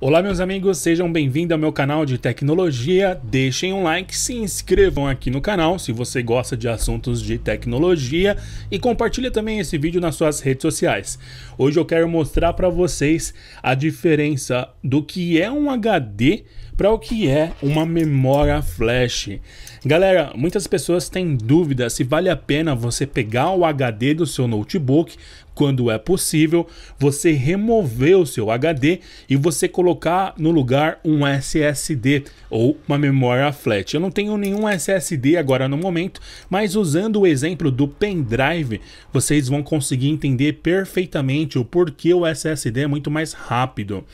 Olá meus amigos, sejam bem-vindos ao meu canal de tecnologia. Deixem um like, se inscrevam aqui no canal se você gosta de assuntos de tecnologia e compartilhe também esse vídeo nas suas redes sociais. Hoje eu quero mostrar para vocês a diferença do que é um HD para o que é uma memória flash. Galera, muitas pessoas têm dúvida se vale a pena você pegar o HD do seu notebook, quando é possível, você remover o seu HD e você colocar no lugar um SSD ou uma memória flash. Eu não tenho nenhum SSD agora no momento, mas usando o exemplo do pendrive, vocês vão conseguir entender perfeitamente o porquê o SSD é muito mais rápido.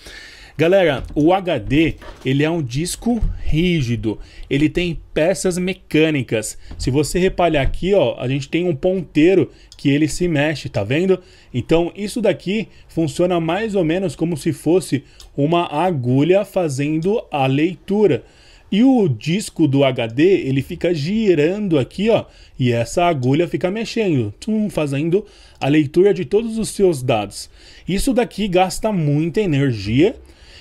Galera, o HD ele é um disco rígido, ele tem peças mecânicas. Se você reparar aqui, ó, a gente tem um ponteiro que ele se mexe, tá vendo? Então isso daqui funciona mais ou menos como se fosse uma agulha fazendo a leitura. E o disco do HD, ele fica girando aqui, ó, e essa agulha fica mexendo, tum, fazendo a leitura de todos os seus dados. Isso daqui gasta muita energia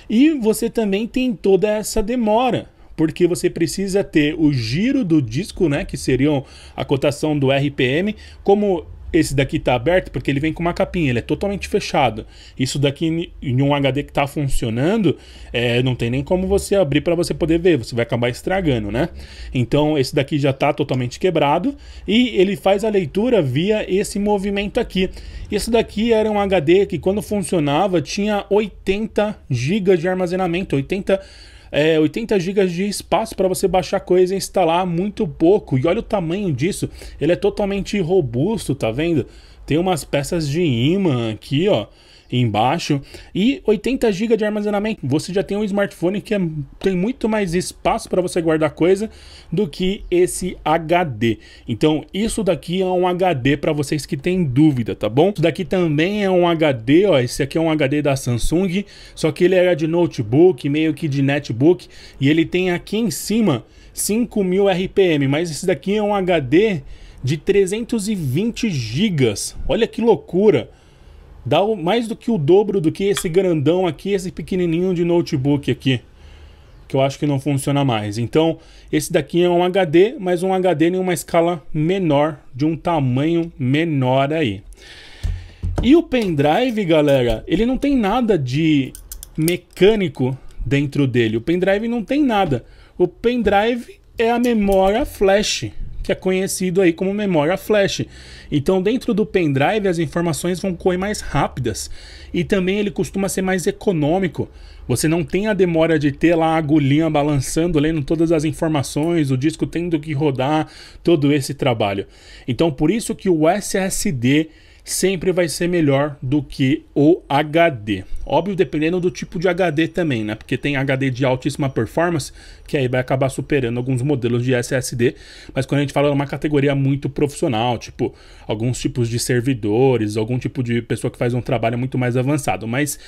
e você também tem toda essa demora, porque você precisa ter o giro do disco, né, que seriam a cotação do RPM, como esse daqui está aberto porque ele vem com uma capinha, ele é totalmente fechado. Isso daqui em um HD que está funcionando, é, não tem nem como você abrir para você poder ver, você vai acabar estragando, né? Então esse daqui já está totalmente quebrado e ele faz a leitura via esse movimento aqui. Esse daqui era um HD que quando funcionava tinha 80 GB de armazenamento, 80 é, 80 GB de espaço para você baixar coisa e instalar, muito pouco. E olha o tamanho disso, ele é totalmente robusto, tá vendo? Tem umas peças de imã aqui, ó embaixo e 80 GB de armazenamento. Você já tem um smartphone que é, tem muito mais espaço para você guardar coisa do que esse HD. Então, isso daqui é um HD para vocês que têm dúvida, tá bom? Isso daqui também é um HD, ó, esse aqui é um HD da Samsung, só que ele era de notebook, meio que de netbook, e ele tem aqui em cima 5000 RPM, mas esse daqui é um HD de 320 GB. Olha que loucura! Dá o, mais do que o dobro do que esse grandão aqui, esse pequenininho de notebook aqui. Que eu acho que não funciona mais. Então, esse daqui é um HD, mas um HD em uma escala menor, de um tamanho menor aí. E o pendrive, galera, ele não tem nada de mecânico dentro dele. O pendrive não tem nada. O pendrive é a memória flash que é conhecido aí como memória flash. Então, dentro do pendrive, as informações vão correr mais rápidas e também ele costuma ser mais econômico. Você não tem a demora de ter lá a agulhinha balançando, lendo todas as informações, o disco tendo que rodar, todo esse trabalho. Então, por isso que o SSD sempre vai ser melhor do que o HD. Óbvio, dependendo do tipo de HD também, né? Porque tem HD de altíssima performance, que aí vai acabar superando alguns modelos de SSD, mas quando a gente fala de uma categoria muito profissional, tipo alguns tipos de servidores, algum tipo de pessoa que faz um trabalho muito mais avançado, mas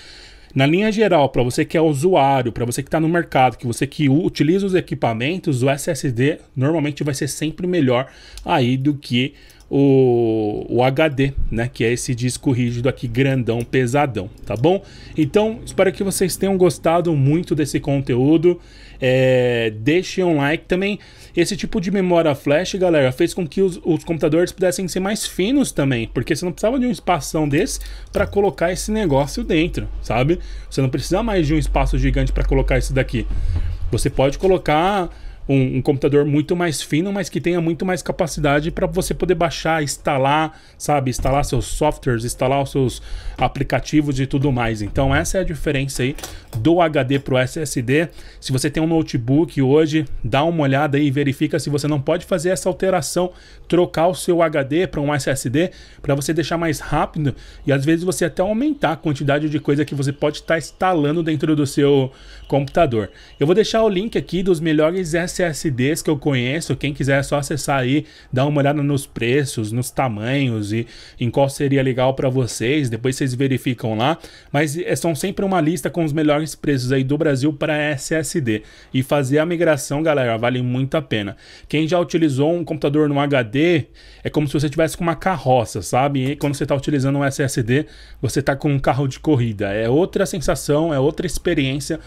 na linha geral, para você que é usuário, para você que está no mercado, que você que utiliza os equipamentos, o SSD normalmente vai ser sempre melhor aí do que o, o, HD, né? Que é esse disco rígido aqui, grandão, pesadão, tá bom? Então, espero que vocês tenham gostado muito desse conteúdo. É, deixem um like também. Esse tipo de memória flash, galera, fez com que os, os computadores pudessem ser mais finos também, porque você não precisava de um espação desse para colocar esse negócio dentro, sabe? Você não precisa mais de um espaço gigante para colocar isso daqui. Você pode colocar um, um, computador muito mais fino, mas que tenha muito mais capacidade para você poder baixar, instalar, sabe, instalar seus softwares, instalar os seus aplicativos e tudo mais. Então essa é a diferença aí do HD para o SSD. Se você tem um notebook hoje, dá uma olhada aí e verifica se você não pode fazer essa alteração, trocar o seu HD para um SSD para você deixar mais rápido e às vezes você até aumentar a quantidade de coisa que você pode estar tá instalando dentro do seu computador. Eu vou deixar o link aqui dos melhores SSDs SSDs que eu conheço, quem quiser é só acessar aí, dar uma olhada nos preços, nos tamanhos e em qual seria legal para vocês, depois vocês verificam lá, mas é, são sempre uma lista com os melhores preços aí do Brasil para SSD. E fazer a migração, galera, vale muito a pena. Quem já utilizou um computador no HD, é como se você tivesse com uma carroça, sabe? E quando você está utilizando um SSD, você está com um carro de corrida. É outra sensação, é outra experiência.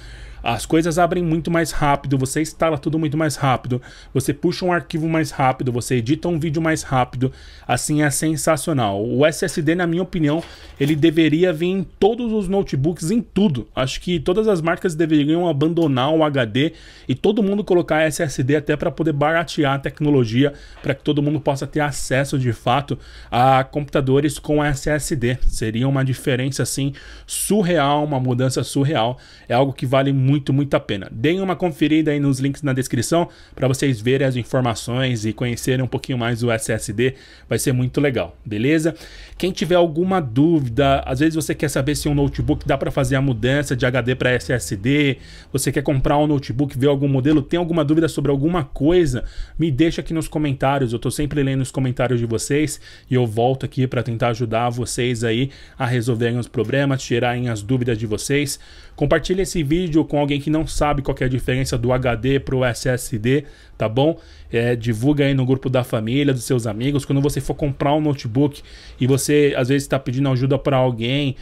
As coisas abrem muito mais rápido, você instala tudo muito mais rápido, você puxa um arquivo mais rápido, você edita um vídeo mais rápido. Assim é sensacional. O SSD, na minha opinião, ele deveria vir em todos os notebooks, em tudo. Acho que todas as marcas deveriam abandonar o HD e todo mundo colocar SSD até para poder baratear a tecnologia, para que todo mundo possa ter acesso de fato a computadores com SSD. Seria uma diferença assim surreal, uma mudança surreal. É algo que vale muito muito, muito a pena. Deem uma conferida aí nos links na descrição para vocês verem as informações e conhecerem um pouquinho mais o SSD. Vai ser muito legal, beleza? Quem tiver alguma dúvida, às vezes você quer saber se um notebook dá para fazer a mudança de HD para SSD, você quer comprar um notebook, ver algum modelo, tem alguma dúvida sobre alguma coisa, me deixa aqui nos comentários. Eu estou sempre lendo os comentários de vocês e eu volto aqui para tentar ajudar vocês aí a resolverem os problemas, tirarem as dúvidas de vocês. Compartilhe esse vídeo com com alguém que não sabe qual é a diferença do HD para o SSD, tá bom? É, divulga aí no grupo da família, dos seus amigos. Quando você for comprar um notebook e você às vezes está pedindo ajuda para alguém,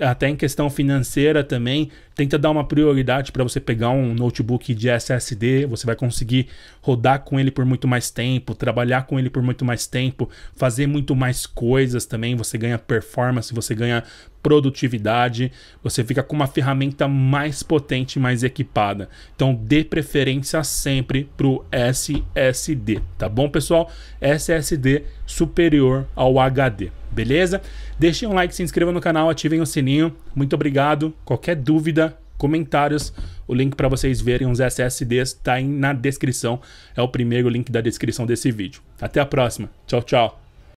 até em questão financeira também, tenta dar uma prioridade para você pegar um notebook de SSD, você vai conseguir rodar com ele por muito mais tempo, trabalhar com ele por muito mais tempo, fazer muito mais coisas também, você ganha performance, você ganha produtividade, você fica com uma ferramenta mais potente, mais equipada. Então dê preferência sempre para o SSD, tá bom, pessoal? SSD superior ao HD. Beleza? Deixem um like, se inscrevam no canal, ativem o sininho. Muito obrigado. Qualquer dúvida, comentários, o link para vocês verem os SSDs está na descrição. É o primeiro link da descrição desse vídeo. Até a próxima. Tchau, tchau.